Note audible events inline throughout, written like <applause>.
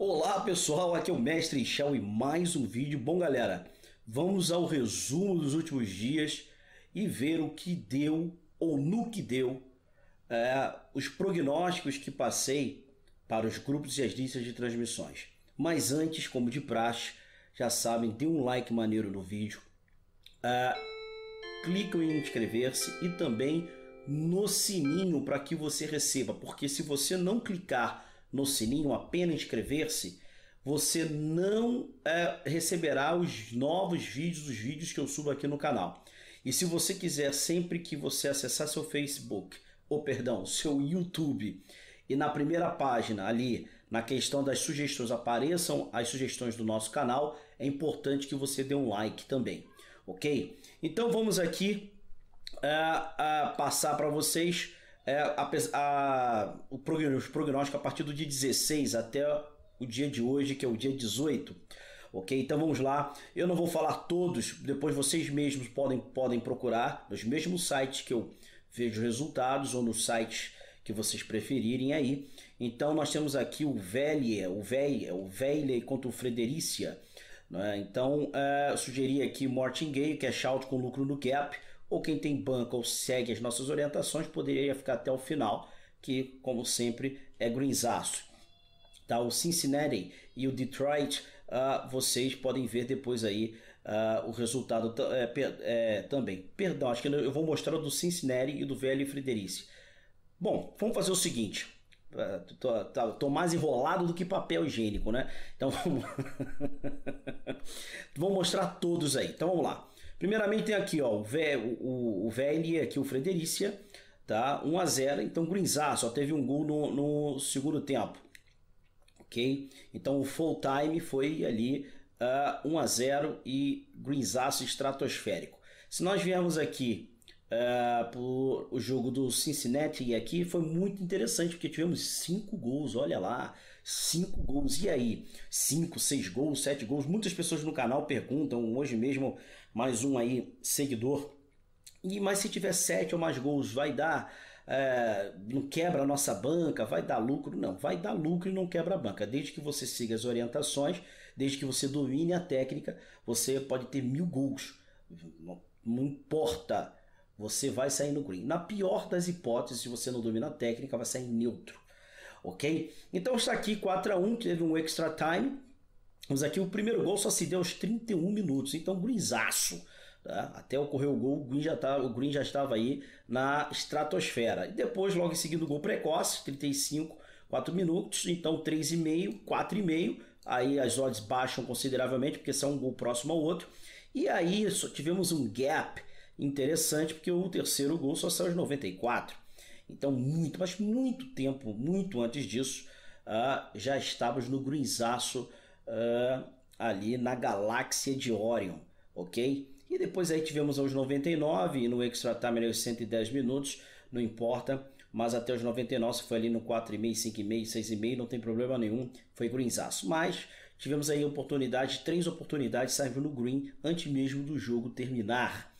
Olá pessoal, aqui é o Mestre Inchal e mais um vídeo. Bom galera, vamos ao resumo dos últimos dias e ver o que deu ou no que deu é, os prognósticos que passei para os grupos e as listas de transmissões. Mas antes, como de praxe, já sabem, dê um like maneiro no vídeo, é, em inscrever-se e também no sininho para que você receba, porque se você não clicar no sininho, apenas inscrever-se, você não é, receberá os novos vídeos, os vídeos que eu subo aqui no canal. E se você quiser, sempre que você acessar seu Facebook, ou perdão, seu YouTube, e na primeira página ali, na questão das sugestões, apareçam as sugestões do nosso canal, é importante que você dê um like também, ok? Então vamos aqui uh, uh, passar para vocês é, a, a, o prognóstico a partir do dia 16 até o dia de hoje, que é o dia 18. Ok? Então vamos lá. Eu não vou falar todos, depois vocês mesmos podem, podem procurar nos mesmos sites que eu vejo resultados ou nos sites que vocês preferirem aí. Então nós temos aqui o Velha, o Velha, o Velha contra o Frederícia. Né? Então é, sugeri aqui Martin Gay, que é shout com lucro no cap ou quem tem banca ou segue as nossas orientações poderia ficar até o final, que como sempre é grinzaço. Tá, o Cincinnati e o Detroit, uh, vocês podem ver depois aí uh, o resultado é, per é, também. Perdão, acho que eu vou mostrar o do Cincinnati e do velho Frederici. Bom, vamos fazer o seguinte. Estou ah, tô, tô, tá, tô, mais enrolado do que papel higiênico, né? Então <laughs> vamos... vou mostrar todos aí. Então vamos lá. Primeiramente tem aqui ó, o, velho o, aqui, o Frederícia, tá? 1 a 0 Então Grinzar só teve um gol no, no segundo tempo. Ok? Então o full time foi ali uh, ah, 1 a 0 e Grinzaço estratosférico. Se nós viermos aqui uh, pro, o jogo do Cincinnati e aqui foi muito interessante porque tivemos cinco gols, olha lá, cinco gols. E aí? Cinco, seis gols, sete gols. Muitas pessoas no canal perguntam, hoje mesmo, mais um aí, seguidor. E, mas se tiver sete ou mais gols, vai dar. É, não quebra a nossa banca, vai dar lucro. Não, vai dar lucro e não quebra a banca. Desde que você siga as orientações, desde que você domine a técnica, você pode ter mil gols. Não, importa. Você vai sair no green. Na pior das hipóteses, se você não domina a técnica, vai sair neutro ok? Então está aqui 4 a 1 teve um extra time. Mas aqui o primeiro gol só se deu aos 31 minutos, então greenzaço. Tá? Até ocorrer o gol, o Green, já tava, tá, o Green já estava aí na estratosfera. E depois, logo em seguida, o gol precoce, 35, 4 minutos, então 3,5, 4,5. Aí as odds baixam consideravelmente, porque são um gol próximo ao outro. E aí tivemos um gap interessante, porque o terceiro gol só saiu aos 94. Então, muito, mas muito tempo, muito antes disso, uh, já estávamos no grunzaço uh, ah, ali na galáxia de Orion, ok? E depois aí tivemos aos 99 e no Extra Time era 110 minutos, não importa, mas até os 99, se foi ali no 4,5, 5,5, 6,5, não tem problema nenhum, foi greenzaço. Mas tivemos aí oportunidade, três oportunidades saindo no green antes mesmo do jogo terminar.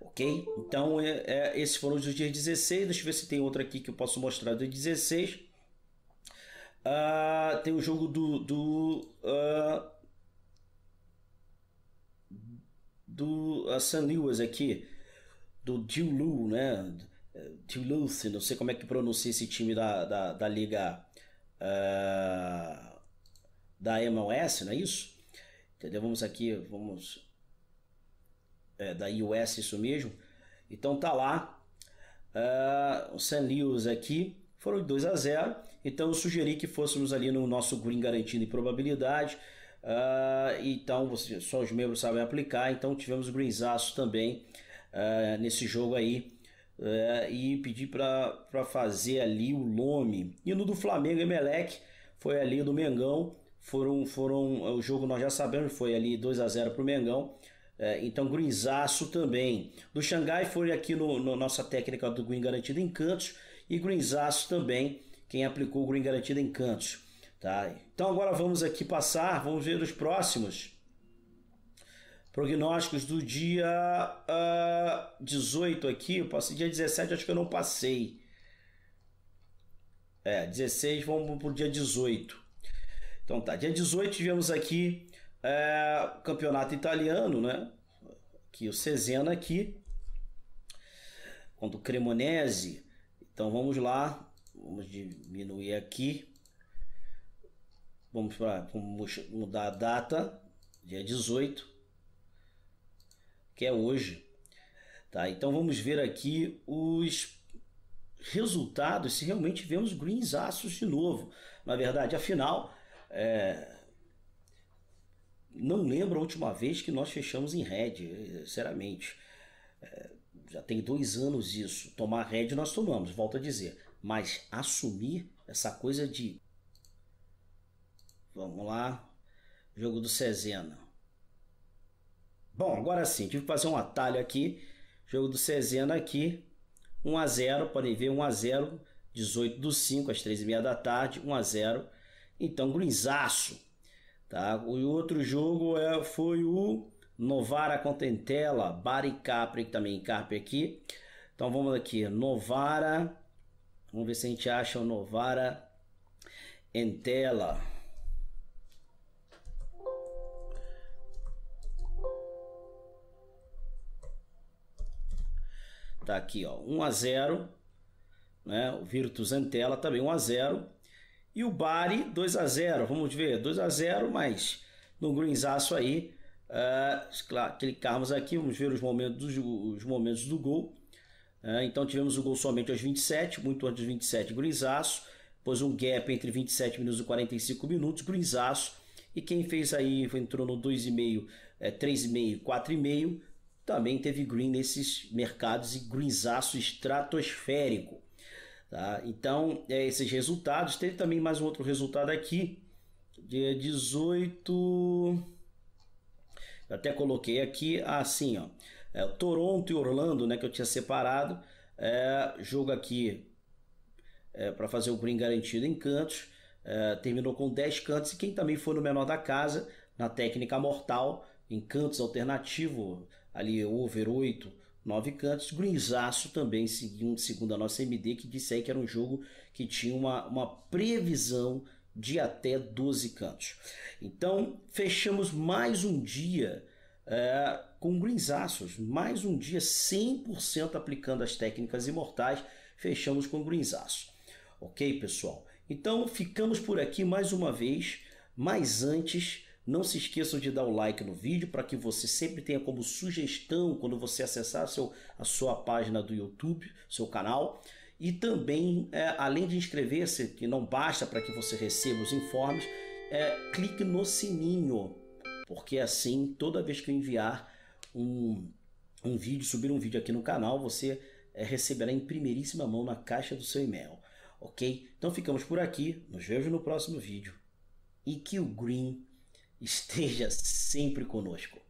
Ok? Então, é, é, esses foram os dias dia 16. Deixa eu ver se tem outro aqui que eu posso mostrar do 16. Uh, ah, tem o jogo do. do uh, do uh, San Lewis aqui, do Dulu, né? Duluth, não sei como é que pronuncia esse time da, da, da liga uh, da MLS, não é isso? Entendeu? Vamos aqui, vamos é, da U.S. isso mesmo. Então tá lá, uh, o San Lewis aqui, foram 2 a 0 Então eu sugeri que fôssemos ali no nosso green garantindo em probabilidade. Uh, então você, só os membros sabem aplicar. Então tivemos o greenzaço também uh, nesse jogo aí. Uh, e pedi para fazer ali o nome. E no do Flamengo Meleque foi ali do Mengão. Foram, foram o jogo nós já sabemos, foi ali 2 a 0 para o Mengão. É, então, Grinzaço também. Do Xangai foi aqui no, no, nossa técnica do Green Garantido em Cantos e Grinzaço também, quem aplicou o Green Garantido em Cantos. Tá? Então, agora vamos aqui passar, vamos ver os próximos. Prognósticos do dia uh, ah, 18 aqui, eu passei dia 17, acho que eu não passei. É, 16, vamos para o dia 18. Então tá, dia 18 tivemos aqui é, campeonato italiano, né? Que o Cesena aqui, contra o Cremonese. Então vamos lá, vamos diminuir aqui. Vamos, para mudar a data, dia 18, que é hoje. Tá, então vamos ver aqui os resultados, se realmente vemos green aços de novo. Na verdade, afinal, é, não lembro a última vez que nós fechamos em red, eh, sinceramente. É, eh, já tem dois anos isso. Tomar red nós tomamos, volto a dizer. Mas assumir essa coisa de. Vamos lá. Jogo do Cezena. Bom, agora sim, tive que fazer um atalho aqui. Jogo do Cezena aqui. 1 a 0 podem ver 1 a 0 18 do 5 às 3 e meia da tarde, 1 a 0 Então, grunzaço. Tá? O outro jogo é, foi o Novara Contentela, Bari Capri, que também Carpe aqui. Então vamos aqui, Novara. Vamos ver se a gente acha o Novara Entela. Tá aqui, ó, 1 a 0, né? O Virtus Entela também 1 a 0. E o Bari 2 a 0 Vamos ver, 2 a 0 mas no greenzaço aí. Uh, claro, clicarmos aqui, vamos ver os momentos, os momentos do gol. Uh, então tivemos o gol somente aos 27, muito antes dos 27, Grinzaço. Depois um gap entre 27 minutos e 45 minutos, Grinzaço. E quem fez aí, entrou no 2,5, 3,5, 4,5, também teve green nesses mercados e Grinzaço estratosférico. Tá? Então, é, esses resultados. Teve também mais um outro resultado aqui, dia 18. Eu até coloquei aqui assim, ó. É, Toronto e Orlando, né, que eu tinha separado. É, jogo aqui é, para fazer o green garantido em cantos. É, terminou com 10 cantos. E quem também foi no menor da casa, na técnica mortal, em cantos alternativo, ali over 8 Nove Cantos. Grinzaço também, segundo a nossa MD, que disse aí que era um jogo que tinha uma, uma previsão de até 12 cantos. Então, fechamos mais um dia é, com Greensaços, mais um dia 100% aplicando as técnicas imortais, fechamos com Grinzaço. Ok, pessoal? Então, ficamos por aqui mais uma vez, mas antes não se esqueçam de dar o like no vídeo para que você sempre tenha como sugestão quando você acessar seu, a sua página do YouTube, seu canal. E também, é, além de inscrever-se, que não basta para que você receba os informes, é, clique no sininho, porque assim, toda vez que eu enviar um, um vídeo, subir um vídeo aqui no canal, você é, receberá em primeiríssima mão na caixa do seu e-mail. Ok? Então ficamos por aqui, nos vejo no próximo vídeo. E que o Green esteja sempre conosco.